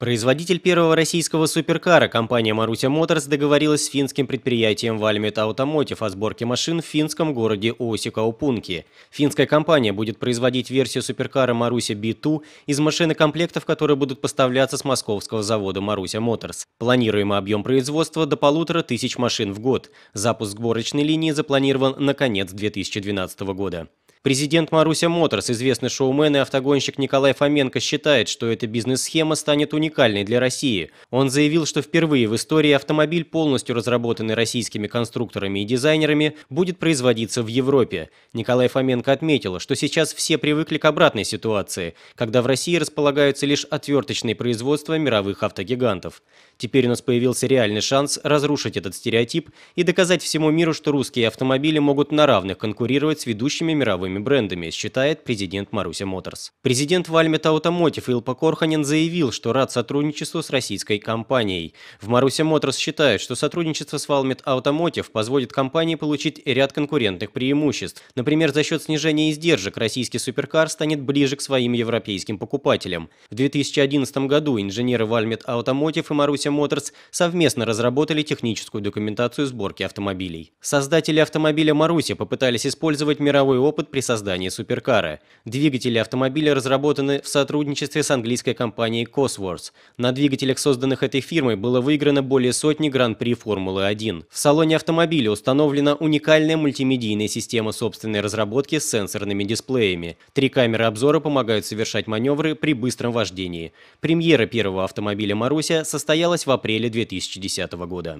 Производитель первого российского суперкара компания «Маруся Моторс» договорилась с финским предприятием Valmet Automotive о сборке машин в финском городе Осикаупунки. Финская компания будет производить версию суперкара «Маруся B2» из машинокомплектов, которые будут поставляться с московского завода «Маруся Моторс». Планируемый объем производства – до полутора тысяч машин в год. Запуск сборочной линии запланирован на конец 2012 года. Президент Маруся Моторс, известный шоумен и автогонщик Николай Фоменко считает, что эта бизнес-схема станет уникальной для России. Он заявил, что впервые в истории автомобиль, полностью разработанный российскими конструкторами и дизайнерами, будет производиться в Европе. Николай Фоменко отметил, что сейчас все привыкли к обратной ситуации, когда в России располагаются лишь отверточные производства мировых автогигантов. Теперь у нас появился реальный шанс разрушить этот стереотип и доказать всему миру, что русские автомобили могут на равных конкурировать с ведущими мировыми мировыми брендами, считает президент Маруся Моторс. Президент Вальмет Аутомотив Илпа Корханин заявил, что рад сотрудничеству с российской компанией. В Маруся Моторс считают, что сотрудничество с Вальмет Аутомотив позволит компании получить ряд конкурентных преимуществ. Например, за счет снижения издержек российский суперкар станет ближе к своим европейским покупателям. В 2011 году инженеры Вальмет Аутомотив и Маруся Моторс совместно разработали техническую документацию сборки автомобилей. Создатели автомобиля Маруси попытались использовать мировой опыт при при создании суперкара. Двигатели автомобиля разработаны в сотрудничестве с английской компанией Cosworth. На двигателях, созданных этой фирмой, было выиграно более сотни гран-при Формулы-1. В салоне автомобиля установлена уникальная мультимедийная система собственной разработки с сенсорными дисплеями. Три камеры обзора помогают совершать маневры при быстром вождении. Премьера первого автомобиля «Маруся» состоялась в апреле 2010 года.